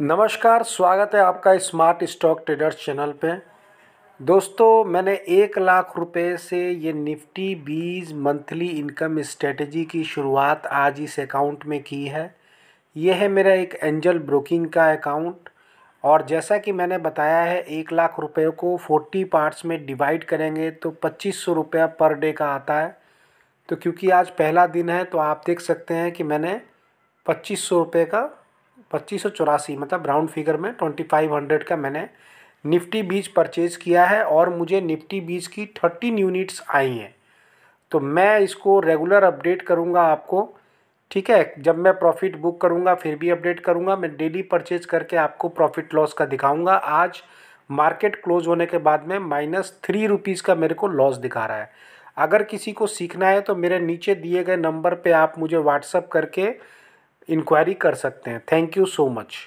नमस्कार स्वागत है आपका स्मार्ट स्टॉक ट्रेडर्स चैनल पे दोस्तों मैंने एक लाख रुपए से ये निफ्टी बीज मंथली इनकम स्ट्रेटजी की शुरुआत आज इस अकाउंट में की है यह है मेरा एक एंजल ब्रोकिंग का अकाउंट और जैसा कि मैंने बताया है एक लाख रुपए को फोर्टी पार्ट्स में डिवाइड करेंगे तो पच्चीस सौ रुपया पर डे का आता है तो क्योंकि आज पहला दिन है तो आप देख सकते हैं कि मैंने पच्चीस सौ रुपये का पच्चीस सौ चौरासी मतलब राउंड फिगर में ट्वेंटी फाइव हंड्रेड का मैंने निफ्टी बीज परचेज किया है और मुझे निफ्टी बीज की थर्टीन यूनिट्स आई हैं तो मैं इसको रेगुलर अपडेट करूँगा आपको ठीक है जब मैं प्रॉफिट बुक करूँगा फिर भी अपडेट करूँगा मैं डेली परचेज करके आपको प्रॉफिट लॉस का दिखाऊँगा आज मार्केट क्लोज होने के बाद में माइनस थ्री रुपीज़ का मेरे को लॉस दिखा रहा है अगर किसी को सीखना है तो मेरे नीचे दिए गए नंबर पे आप मुझे व्हाट्सअप करके इंक्वायरी कर सकते हैं थैंक यू सो मच